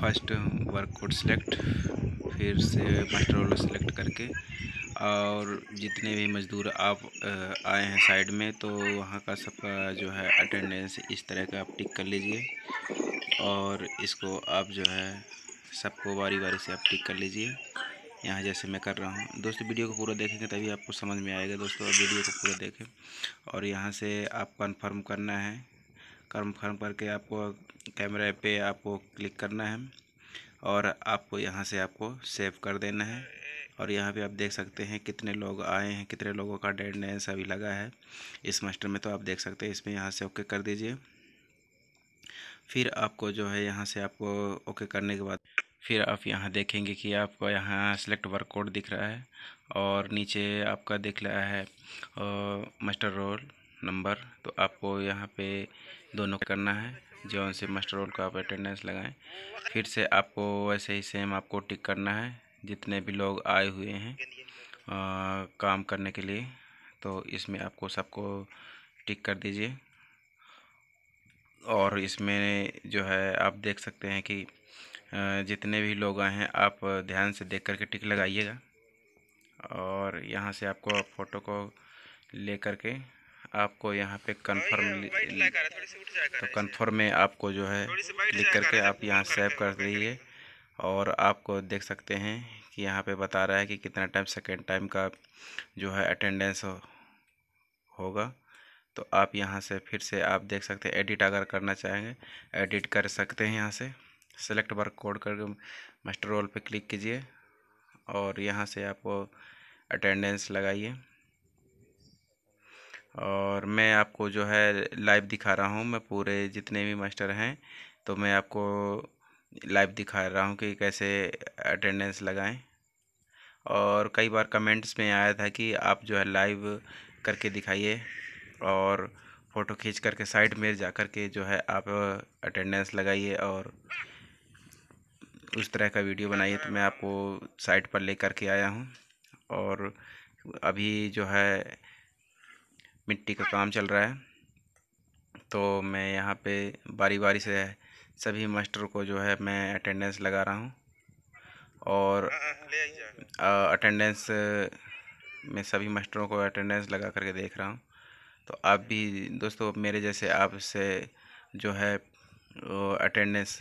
first work code select फिर से master role select करके और जितने भी मज़दूर आप आए हैं साइड में तो वहाँ का सबका जो है अटेंडेंस इस तरह का आप टिक कर लीजिए और इसको आप जो है सबको बारी बारी से आप टिक कर लीजिए यहाँ जैसे मैं कर रहा हूँ दोस्तों वीडियो को पूरा देखेंगे तभी आपको समझ में आएगा दोस्तों वीडियो को पूरा देखें और यहाँ से आप कन्फर्म करना है कन्फर्म करके आपको कैमरे पे आपको क्लिक करना है और आपको यहाँ से आपको सेव कर देना है और यहाँ पे आप देख सकते हैं कितने लोग आए हैं कितने लोगों का अटेंडेंस अभी लगा है इस मास्टर में तो आप देख सकते हैं इसमें यहाँ से ओके कर दीजिए फिर आपको जो है यहाँ से आपको ओके करने के बाद फिर आप यहाँ देखेंगे कि आपको यहाँ सेलेक्ट वर्क कोड दिख रहा है और नीचे आपका दिख रहा है मास्टर रोल नंबर तो आपको यहाँ पे दोनों करना है जो उनसे मास्टर रोल का आप अटेंडेंस लगाएं फिर से आपको वैसे ही सेम आपको टिक करना है जितने भी लोग आए हुए हैं आ, काम करने के लिए तो इसमें आपको सबको टिक कर दीजिए और इसमें जो है आप देख सकते हैं कि जितने भी लोग आए हैं आप ध्यान से देख करके टिक लगाइएगा और यहाँ से आपको फोटो को ले करके आपको यहाँ पे कन्फर्म तो कन्फर्म में आपको जो है क्लिक करके आप यहाँ सेव कर दीजिए और आपको देख सकते हैं कि यहाँ पे बता रहा है कि कितना टाइम सेकेंड टाइम का जो है अटेंडेंस हो, होगा तो आप यहाँ से फिर से आप देख सकते हैं एडिट अगर करना चाहेंगे एडिट कर सकते हैं यहाँ से सेलेक्ट वर्क कोड करके मास्टर रोल पे क्लिक कीजिए और यहाँ से आपको अटेंडेंस लगाइए और मैं आपको जो है लाइव दिखा रहा हूँ मैं पूरे जितने भी मास्टर हैं तो मैं आपको लाइव दिखा रहा हूँ कि कैसे अटेंडेंस लगाएं और कई बार कमेंट्स में आया था कि आप जो है लाइव करके दिखाइए और फ़ोटो खींच करके साइड में जा कर के जो है आप अटेंडेंस लगाइए और उस तरह का वीडियो बनाइए तो मैं आपको साइट पर ले करके आया हूँ और अभी जो है मिट्टी का काम चल रहा है तो मैं यहाँ पे बारी बारी से सभी मास्टरों को जो है मैं अटेंडेंस लगा रहा हूँ और अटेंडेंस मैं सभी मास्टरों को अटेंडेंस लगा करके देख रहा हूँ तो आप भी दोस्तों मेरे जैसे आपसे जो है अटेंडेंस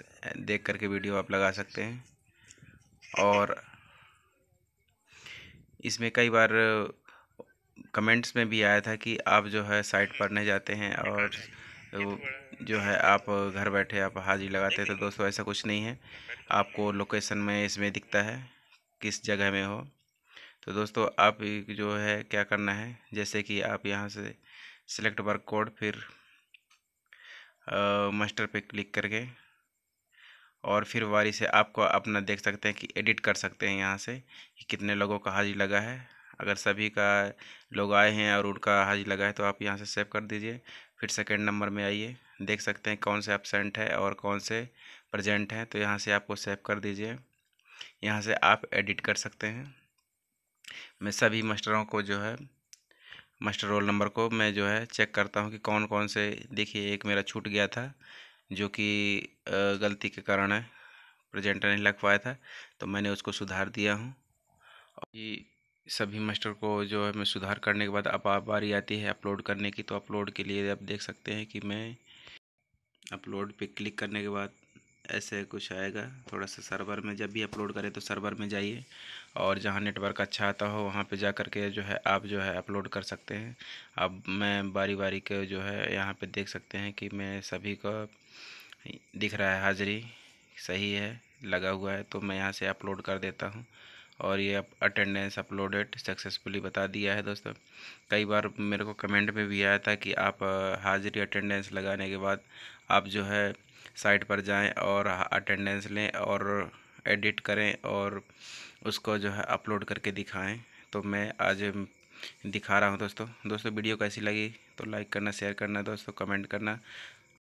देख करके वीडियो आप लगा सकते हैं और इसमें कई बार कमेंट्स में भी आया था कि आप जो है साइट पढ़ने जाते हैं तो और तो जो है आप घर बैठे आप हाजिर लगाते हैं तो दोस्तों ऐसा कुछ नहीं है आपको लोकेशन में इसमें दिखता है किस जगह में हो तो दोस्तों आप जो है क्या करना है जैसे कि आप यहाँ से सिलेक्ट वर्क कोड फिर मास्टर पे क्लिक करके और फिर वारी से आपको अपना देख सकते हैं कि एडिट कर सकते हैं यहाँ से कि कितने लोगों का हाजिर लगा है अगर सभी का लोग आए हैं और उनका हाजिर लगा है तो आप यहाँ से सेव कर दीजिए फिर सेकेंड नंबर में आइए देख सकते हैं कौन से एबसेंट है और कौन से प्रजेंट है तो यहाँ से आपको सेव कर दीजिए यहाँ से आप एडिट कर सकते हैं मैं सभी मास्टरों को जो है मास्टर रोल नंबर को मैं जो है चेक करता हूँ कि कौन कौन से देखिए एक मेरा छूट गया था जो कि गलती के कारण है प्रेजेंटर नहीं लग पाया था तो मैंने उसको सुधार दिया हूँ और सभी मास्टर को जो है मैं सुधार करने के बाद अब बारी आती है अपलोड करने की तो अपलोड के लिए आप देख सकते हैं कि मैं अपलोड पे क्लिक करने के बाद ऐसे कुछ आएगा थोड़ा सा सर्वर में जब भी अपलोड करें तो सर्वर में जाइए और जहाँ नेटवर्क अच्छा आता हो वहाँ पे जा करके के जो है आप जो है अपलोड कर सकते हैं अब मैं बारी बारी के जो है यहाँ पे देख सकते हैं कि मैं सभी को दिख रहा है हाजिरी सही है लगा हुआ है तो मैं यहाँ से अपलोड कर देता हूँ और ये अटेंडेंस अपलोडेड सक्सेसफुली बता दिया है दोस्तों कई बार मेरे को कमेंट में भी आया था कि आप हाज़िरी अटेंडेंस लगाने के बाद आप जो है साइट पर जाएं और अटेंडेंस लें और एडिट करें और उसको जो है अपलोड करके दिखाएं तो मैं आज दिखा रहा हूं दोस्तों दोस्तों वीडियो कैसी लगी तो लाइक करना शेयर करना दोस्तों कमेंट करना